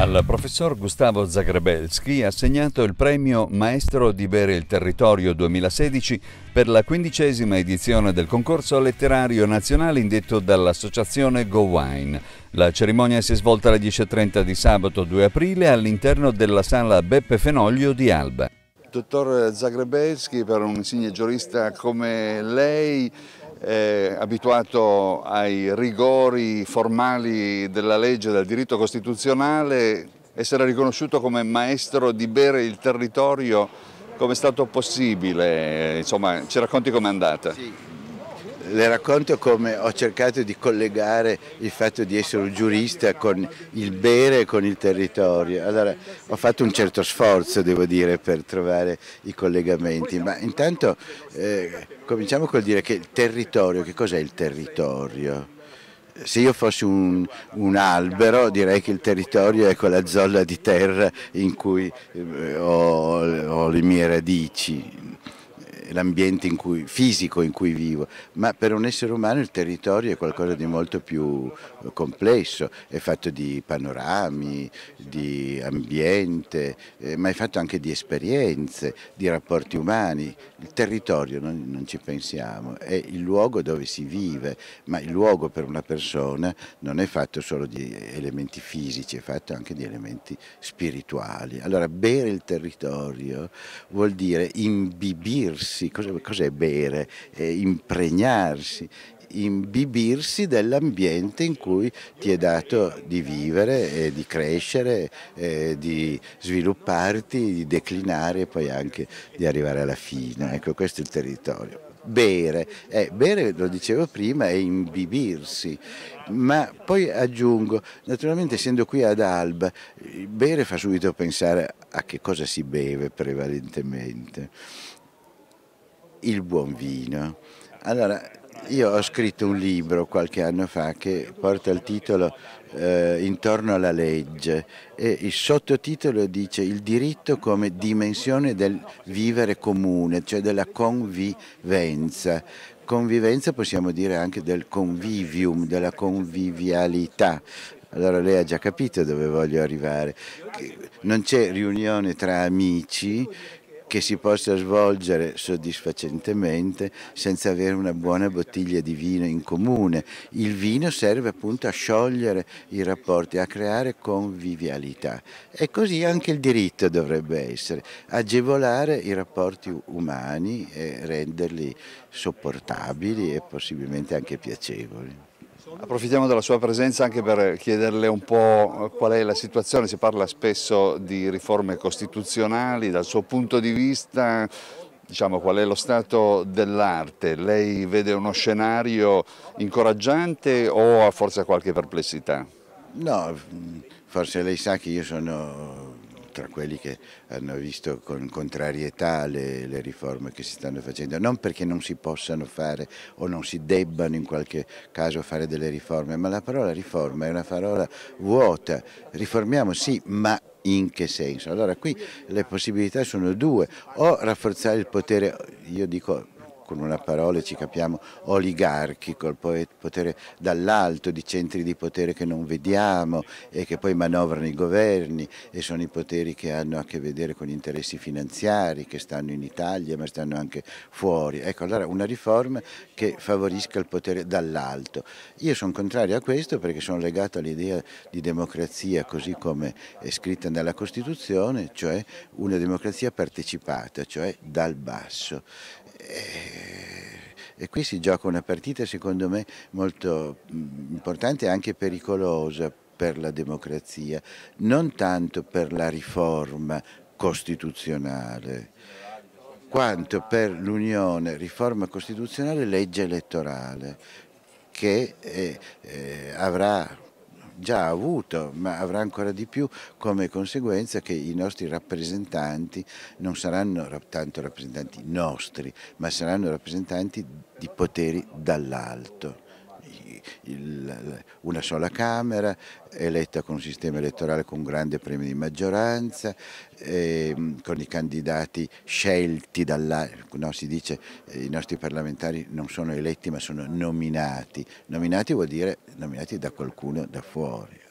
Al professor Gustavo Zagrebelski ha assegnato il premio Maestro di Bere il Territorio 2016 per la quindicesima edizione del concorso letterario nazionale indetto dall'associazione Go Wine. La cerimonia si è svolta alle 10.30 di sabato 2 aprile all'interno della sala Beppe Fenoglio di Alba. Dottor Zagrebelski, per un insigne giurista come lei, eh, abituato ai rigori formali della legge, del diritto costituzionale, essere riconosciuto come maestro di bere il territorio, come è stato possibile? Insomma, ci racconti com'è andata? Sì le racconto come ho cercato di collegare il fatto di essere un giurista con il bere e con il territorio. Allora ho fatto un certo sforzo, devo dire, per trovare i collegamenti, ma intanto eh, cominciamo col dire che il territorio, che cos'è il territorio? se io fossi un, un, albero direi che il territorio è quella zolla di terra in cui eh, ho, ho le mie radici, l'ambiente fisico in cui vivo, ma per un essere umano il territorio è qualcosa di molto più eh, complesso, è fatto di panorami, di ambiente, eh, ma è fatto anche di esperienze, di rapporti umani. Il territorio non, non ci pensiamo, è il luogo dove si vive, ma il luogo per una persona non è fatto solo di elementi fisici, è fatto anche di elementi spirituali. Allora bere il territorio vuol dire imbibirsi bersi, cos'è, bere, eh, impregnarsi, imbibirsi dell'ambiente in cui ti è dato di vivere, eh, di crescere, eh, di svilupparti, di declinare e poi anche di arrivare alla fine. Ecco, questo è il territorio. Bere, eh, bere lo dicevo prima, è imbibirsi, ma poi aggiungo, naturalmente essendo qui ad Alba, bere fa subito pensare a che cosa si beve prevalentemente il buon vino. Allora, io ho scritto un libro qualche anno fa che porta il titolo eh, Intorno alla legge e il sottotitolo dice il diritto come dimensione del vivere comune, cioè della convivenza. Convivenza possiamo dire anche del convivium, della convivialità, allora lei ha già capito dove voglio arrivare. Non c'è riunione tra amici che si possa svolgere soddisfacentemente senza avere una buona bottiglia di vino in comune. Il vino serve appunto a sciogliere i rapporti, a creare convivialità e così anche il diritto dovrebbe essere, agevolare i rapporti umani e renderli sopportabili e possibilmente anche piacevoli. Approfittiamo della sua presenza anche per chiederle un po' qual è la situazione, si parla spesso di riforme costituzionali, dal suo punto di vista diciamo, qual è lo stato dell'arte, lei vede uno scenario incoraggiante o ha forse qualche perplessità? No, forse lei sa che io sono tra quelli che hanno visto con contrarietà le, le, riforme che si stanno facendo, non perché non si possano fare o non si debbano in qualche caso fare delle riforme, ma la parola riforma è una parola vuota, riformiamo sì, ma in che senso? Allora qui le possibilità sono due, o rafforzare il potere, io dico con una parola ci capiamo, oligarchico, il potere dall'alto di centri di potere che non vediamo e che poi manovrano i governi e sono i poteri che hanno a che vedere con gli interessi finanziari che stanno in Italia ma stanno anche fuori. Ecco, allora una riforma che favorisca il potere dall'alto. Io sono contrario a questo perché sono legato all'idea di democrazia così come è scritta nella Costituzione, cioè una democrazia partecipata, cioè dal basso. Eh, e qui si gioca una partita secondo me molto mm, importante e anche pericolosa per la democrazia, non tanto per la riforma costituzionale, quanto per l'unione riforma costituzionale legge elettorale che eh, eh, avrà già avuto, ma avrà ancora di più come conseguenza che i nostri rappresentanti non saranno tanto rappresentanti nostri, ma saranno rappresentanti di poteri dall'alto il, una sola Camera, eletta con un sistema elettorale con grande premio di maggioranza, eh, con i candidati scelti dalla, no, si dice eh, i nostri parlamentari non sono eletti ma sono nominati, nominati vuol dire nominati da qualcuno da fuori.